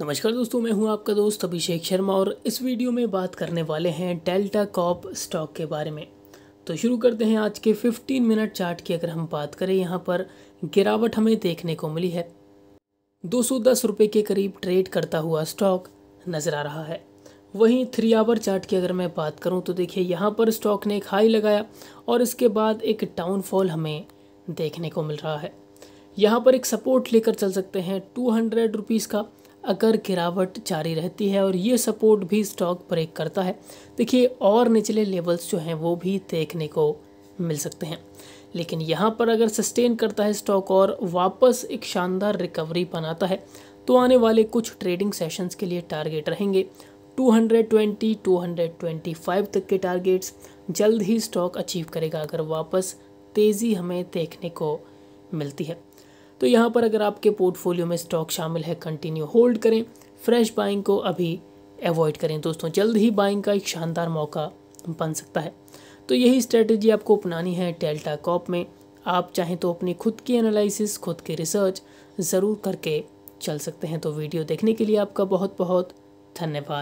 नमस्कार दोस्तों मैं हूं आपका दोस्त अभिषेक शर्मा और इस वीडियो में बात करने वाले हैं डेल्टा कॉप स्टॉक के बारे में तो शुरू करते हैं आज के 15 मिनट चार्ट की अगर हम बात करें यहां पर गिरावट हमें देखने को मिली है दो सौ के करीब ट्रेड करता हुआ स्टॉक नज़र आ रहा है वहीं थ्री आवर चार्ट की अगर मैं बात करूं तो देखिए यहाँ पर स्टॉक ने एक हाई लगाया और इसके बाद एक डाउनफॉल हमें देखने को मिल रहा है यहाँ पर एक सपोर्ट लेकर चल सकते हैं टू हंड्रेड रुपीज़ का अगर गिरावट जारी रहती है और ये सपोर्ट भी स्टॉक ब्रेक करता है देखिए और निचले लेवल्स जो हैं वो भी देखने को मिल सकते हैं लेकिन यहाँ पर अगर सस्टेन करता है स्टॉक और वापस एक शानदार रिकवरी बनाता है तो आने वाले कुछ ट्रेडिंग सेशंस के लिए टारगेट रहेंगे 220, 225 तक के टारगेट्स जल्द ही स्टॉक अचीव करेगा अगर वापस तेज़ी हमें देखने को मिलती है तो यहाँ पर अगर आपके पोर्टफोलियो में स्टॉक शामिल है कंटिन्यू होल्ड करें फ्रेश बाइंग को अभी अवॉइड करें दोस्तों जल्द ही बाइंग का एक शानदार मौका बन सकता है तो यही स्ट्रेटजी आपको अपनानी है डेल्टा कॉप में आप चाहें तो अपनी खुद की एनालिसिस खुद की रिसर्च ज़रूर करके चल सकते हैं तो वीडियो देखने के लिए आपका बहुत बहुत धन्यवाद